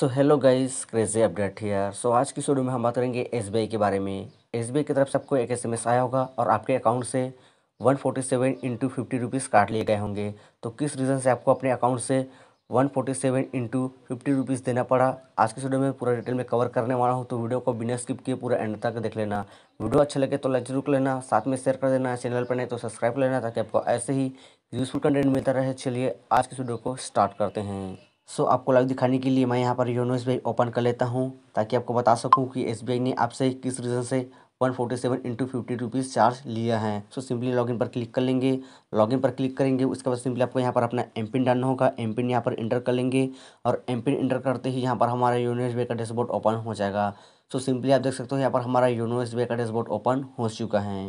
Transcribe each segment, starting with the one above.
so hello guys crazy update here so आज की video में हम बात करेंगे एस के बारे में एस की तरफ से आपको एक एसएमएस आया होगा और आपके अकाउंट से 147 forty seven into fifty rupees काट लिए गए होंगे तो किस रीज़न से आपको अपने अकाउंट से 147 forty seven into fifty rupees देना पड़ा आज की वीडियो में पूरा डिटेल में कवर करने वाला हूँ तो वीडियो को बिना स्किप किए पूरा एंड तक देख लेना वीडियो अच्छा लगे तो लाइक जरूर लेना साथ में शेयर कर देना चैनल पर नहीं तो सब्सक्राइब कर लेना ताकि आपको ऐसे ही यूज़फुल कंटेंट मिलता रहे चलिए आज की वीडियो को स्टार्ट करते हैं सो आपको लाइव दिखाने के लिए मैं यहाँ पर योनो एस ओपन कर लेता हूँ ताकि आपको बता सकूँ कि एस ने आपसे किस रीज़न से one forty seven into fifty rupees charge लिया है सो सिंपली लॉगिन पर क्लिक कर लेंगे लॉगिन पर क्लिक करेंगे उसके बाद सिंपली आपको यहाँ पर अपना एम पिन डालना होगा एम पिन यहाँ पर इंटर कर लेंगे और एम पिन इंटर करते ही यहाँ पर हमारा योनो एस का डैशबोर्ड ओपन हो जाएगा सो सिंपली आप देख सकते हो यहाँ पर हमारा योनो एस का डैशबोर्ड ओपन हो चुका है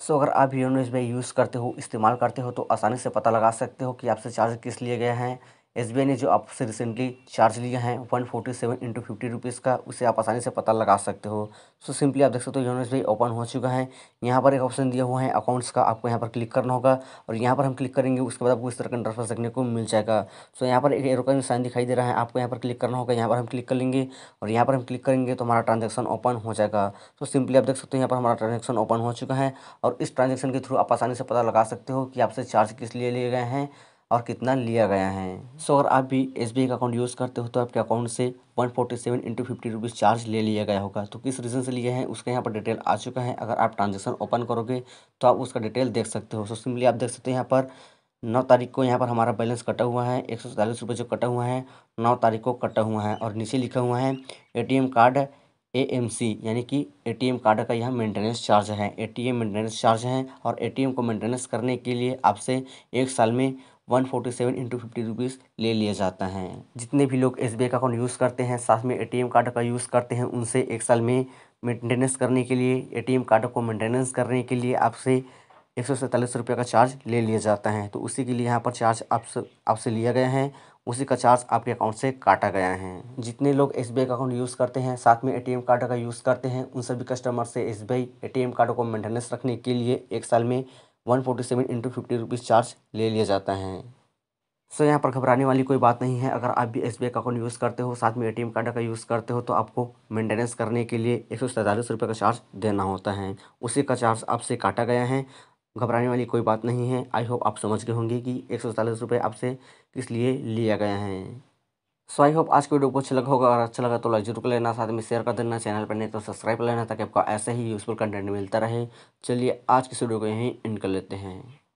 सो so, अगर आप योनो एस यूज़ करते हो इस्तेमाल करते हो तो आसानी से पता लगा सकते हो कि आपसे चार्ज किस लिए गया है एस ने जो आपसे रिसेंटली चार्ज लिया है one forty seven into fifty rupees का उसे आप आसानी से पता लगा सकते हो सो so, सिंपली आप देख सकते हो योनो एस ओपन हो चुका है यहाँ पर एक ऑप्शन दिया हुआ है अकाउंट्स का आपको यहाँ पर क्लिक करना होगा और यहाँ पर हम क्लिक करेंगे उसके बाद आपको इस तरह का इंटरफेस देखने को मिल जाएगा सो so, यहाँ पर एक एरो का निशान दिखाई दे रहा है आपको यहाँ पर क्लिक करना होगा यहाँ पर हम क्लिक कर लेंगे और यहाँ पर हम क्लिक करेंगे तो हमारा ट्रांजेक्शन ओपन हो जाएगा सो सिंपली आप देख सकते हो यहाँ पर हमारा ट्रांजेक्शन ओपन हो चुका है और इस ट्रांजेक्शन के थ्रू आप आसानी से पता लगा सकते हो कि आपसे चार्ज किस लिए लिए गए हैं और कितना लिया गया है सो अगर आप भी एस का अकाउंट यूज़ करते हो तो आपके अकाउंट से one forty seven into fifty rupees charge ले लिया गया होगा तो किस रीज़न से लिए हैं उसका यहाँ पर डिटेल आ चुका है अगर आप ट्रांजेक्शन ओपन करोगे तो आप उसका डिटेल देख सकते हो सो सिंपली आप देख सकते हो यहाँ पर नौ तारीख को यहाँ पर हमारा बैलेंस कटा हुआ है एक सौ सैंतालीस रुपये जो कटा हुआ है नौ तारीख को कटा हुआ है और नीचे लिखा हुआ है ए कार्ड ए यानी कि ए कार्ड का यहाँ मेंटेनेंस चार्ज है ए मेंटेनेंस चार्ज है और ए को मेंटेनेंस करने के लिए आपसे एक साल में one forty seven into fifty rupees ले लिया जाता है जितने भी लोग एस का अकाउंट यूज़ करते हैं साथ में ए कार्ड का यूज़ करते हैं उनसे एक साल में मेंटेनेंस करने के लिए ए कार्ड को मेंटेनेंस करने के लिए आपसे एक सौ सैंतालीस रुपये का चार्ज ले लिया जाता है तो उसी के लिए यहाँ पर चार्ज आपसे आपसे लिया गया है उसी का चार्ज आपके अकाउंट से काटा गया है जितने लोग एस का अकाउंट यूज़ करते हैं साथ में एटीएम कार्ड का यूज़ करते हैं उन सभी कस्टमर से एस बी कार्ड को मेंटेनेंस रखने के लिए एक साल में one forty seven into fifty rupees charge ले लिया जाता है सो यहाँ पर घबराने वाली कोई बात नहीं है अगर आप भी एस का अकाउंट यूज़ करते हो साथ में ए कार्ड का यूज़ करते हो तो आपको मेंटेनेंस करने के लिए एक सौ सैंतालीस रुपये का चार्ज देना होता है उसी का चार्ज आपसे काटा गया है घबराने वाली कोई बात नहीं है आई होप आप समझ गए होंगे कि एक सौ सैंतालीस रुपये आपसे किस लिए लिया गया है सो आई होप आज की वीडियो को अच्छा लगा होगा और अच्छा लगा तो लाइक जरूर कर लेना साथ में शेयर कर देना चैनल पर नहीं तो सब्सक्राइब कर लेना ताकि आपको ऐसे ही यूज़फुल कंटेंट मिलता रहे चलिए आज की वीडियो को यहीं इंड कर लेते हैं